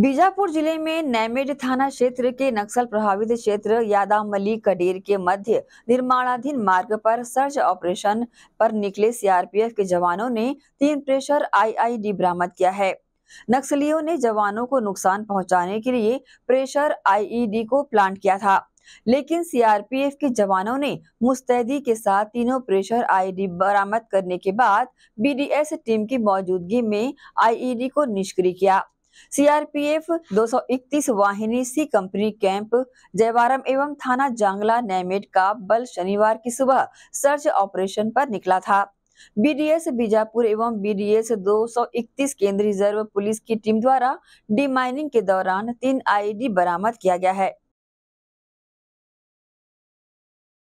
बीजापुर जिले में नैमेड थाना क्षेत्र के नक्सल प्रभावित क्षेत्र यादामली कडेर के मध्य निर्माणाधीन मार्ग पर सर्च ऑपरेशन पर निकले सीआरपीएफ के जवानों ने तीन प्रेशर आईआईडी बरामद किया है नक्सलियों ने जवानों को नुकसान पहुंचाने के लिए प्रेशर आईईडी को प्लांट किया था लेकिन सीआरपीएफ के जवानों ने मुस्तैदी के साथ तीनों प्रेशर आईडी बरामद करने के बाद बीडीएस टीम की मौजूदगी में आईईडी को निष्क्रिय किया सीआरपीएफ 231 वाहिनी सी कंपनी कैंप जयवारम एवं थाना जांगला नैमेड का बल शनिवार की सुबह सर्च ऑपरेशन पर निकला था बीडीएस बीजापुर एवं बीडीएस 231 केंद्रीय रिजर्व पुलिस की टीम द्वारा माइनिंग के दौरान तीन आईडी बरामद किया गया है